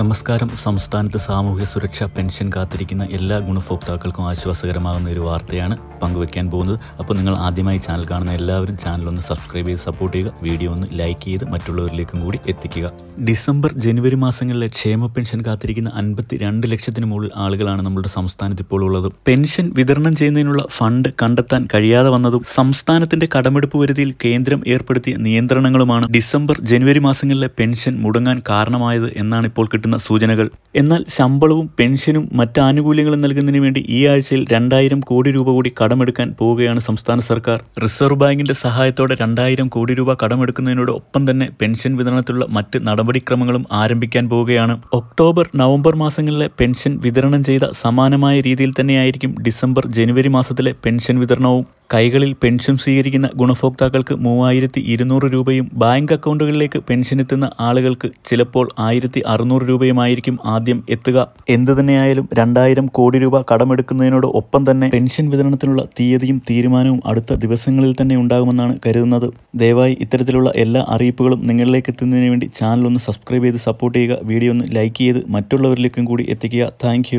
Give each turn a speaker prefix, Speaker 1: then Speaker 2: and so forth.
Speaker 1: നമസ്കാരം സംസ്ഥാനത്ത് സാമൂഹ്യ സുരക്ഷാ പെൻഷൻ കാത്തിരിക്കുന്ന എല്ലാ ഗുണഭോക്താക്കൾക്കും ആശ്വാസകരമാകുന്ന ഒരു വാർത്തയാണ് പങ്കുവെക്കാൻ പോകുന്നത് അപ്പോൾ നിങ്ങൾ ആദ്യമായി ചാനൽ കാണുന്ന എല്ലാവരും ചാനൽ ഒന്ന് സബ്സ്ക്രൈബ് ചെയ്ത് സപ്പോർട്ട് ചെയ്യുക വീഡിയോ ഒന്ന് ലൈക്ക് ചെയ്ത് മറ്റുള്ളവരിലേക്കും കൂടി എത്തിക്കുക ഡിസംബർ ജനുവരി മാസങ്ങളിലെ ക്ഷേമ പെൻഷൻ കാത്തിരിക്കുന്ന അൻപത്തി രണ്ട് ലക്ഷത്തിന് മുകളിൽ ആളുകളാണ് നമ്മുടെ സംസ്ഥാനത്ത് ഇപ്പോൾ ഉള്ളത് പെൻഷൻ വിതരണം ചെയ്യുന്നതിനുള്ള ഫണ്ട് കണ്ടെത്താൻ കഴിയാതെ വന്നതും സംസ്ഥാനത്തിന്റെ കടമെടുപ്പ് വരുതിയിൽ കേന്ദ്രം ഏർപ്പെടുത്തിയ നിയന്ത്രണങ്ങളുമാണ് ഡിസംബർ ജനുവരി മാസങ്ങളിലെ പെൻഷൻ മുടങ്ങാൻ കാരണമായത് എന്നാണ് ഇപ്പോൾ കിട്ടുന്നത് നൽകുന്ന സൂചനകൾ എന്നാൽ ശമ്പളവും പെൻഷനും മറ്റ് ആനുകൂല്യങ്ങളും നൽകുന്നതിന് വേണ്ടി ഈ ആഴ്ചയിൽ രണ്ടായിരം കോടി രൂപ കൂടി കടമെടുക്കാൻ പോവുകയാണ് സംസ്ഥാന സർക്കാർ റിസർവ് ബാങ്കിന്റെ സഹായത്തോടെ രണ്ടായിരം കോടി രൂപ കടമെടുക്കുന്നതിനോടൊപ്പം തന്നെ പെൻഷൻ വിതരണത്തിലുള്ള മറ്റ് നടപടിക്രമങ്ങളും ആരംഭിക്കാൻ പോവുകയാണ് ഒക്ടോബർ നവംബർ മാസങ്ങളിലെ പെൻഷൻ വിതരണം ചെയ്ത സമാനമായ രീതിയിൽ തന്നെയായിരിക്കും ഡിസംബർ ജനുവരി മാസത്തിലെ പെൻഷൻ വിതരണവും കൈകളിൽ പെൻഷൻ സ്വീകരിക്കുന്ന ഗുണഭോക്താക്കൾക്ക് മൂവായിരത്തി ഇരുന്നൂറ് രൂപയും ബാങ്ക് അക്കൗണ്ടുകളിലേക്ക് പെൻഷൻ എത്തുന്ന ആളുകൾക്ക് ചിലപ്പോൾ ആയിരത്തി അറുന്നൂറ് രൂപയുമായിരിക്കും ആദ്യം എത്തുക എന്തുതന്നെയായാലും തന്നെയായാലും രണ്ടായിരം കോടി രൂപ കടമെടുക്കുന്നതിനോട് ഒപ്പം തന്നെ പെൻഷൻ വിതരണത്തിനുള്ള തീയതിയും തീരുമാനവും അടുത്ത ദിവസങ്ങളിൽ തന്നെ ഉണ്ടാകുമെന്നാണ് കരുതുന്നത് ദയവായി ഇത്തരത്തിലുള്ള എല്ലാ അറിയിപ്പുകളും നിങ്ങളിലേക്ക് എത്തുന്നതിന് വേണ്ടി ചാനൽ ഒന്ന് സബ്സ്ക്രൈബ് ചെയ്ത് സപ്പോർട്ട് ചെയ്യുക വീഡിയോ ഒന്ന് ലൈക്ക് ചെയ്ത് മറ്റുള്ളവരിലേക്കും കൂടി എത്തിക്കുക താങ്ക്